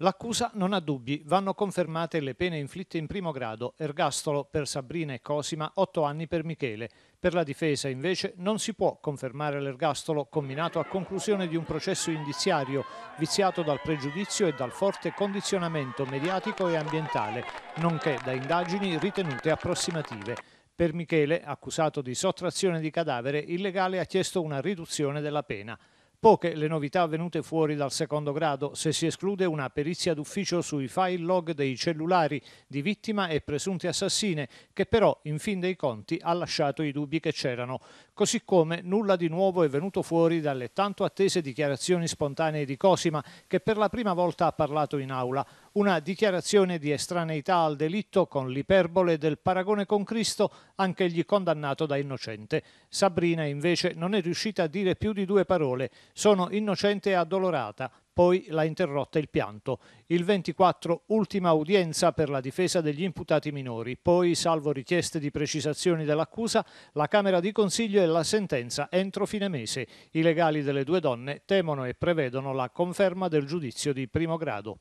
L'accusa non ha dubbi, vanno confermate le pene inflitte in primo grado, ergastolo per Sabrina e Cosima, otto anni per Michele. Per la difesa invece non si può confermare l'ergastolo combinato a conclusione di un processo indiziario viziato dal pregiudizio e dal forte condizionamento mediatico e ambientale, nonché da indagini ritenute approssimative. Per Michele, accusato di sottrazione di cadavere, il legale ha chiesto una riduzione della pena. Poche le novità venute fuori dal secondo grado, se si esclude una perizia d'ufficio sui file log dei cellulari di vittima e presunte assassine, che però, in fin dei conti, ha lasciato i dubbi che c'erano. Così come nulla di nuovo è venuto fuori dalle tanto attese dichiarazioni spontanee di Cosima, che per la prima volta ha parlato in aula. Una dichiarazione di estraneità al delitto con l'iperbole del paragone con Cristo, anche egli condannato da innocente. Sabrina, invece, non è riuscita a dire più di due parole sono innocente e addolorata, poi l'ha interrotta il pianto. Il 24 ultima udienza per la difesa degli imputati minori, poi salvo richieste di precisazioni dell'accusa, la Camera di Consiglio e la sentenza entro fine mese. I legali delle due donne temono e prevedono la conferma del giudizio di primo grado.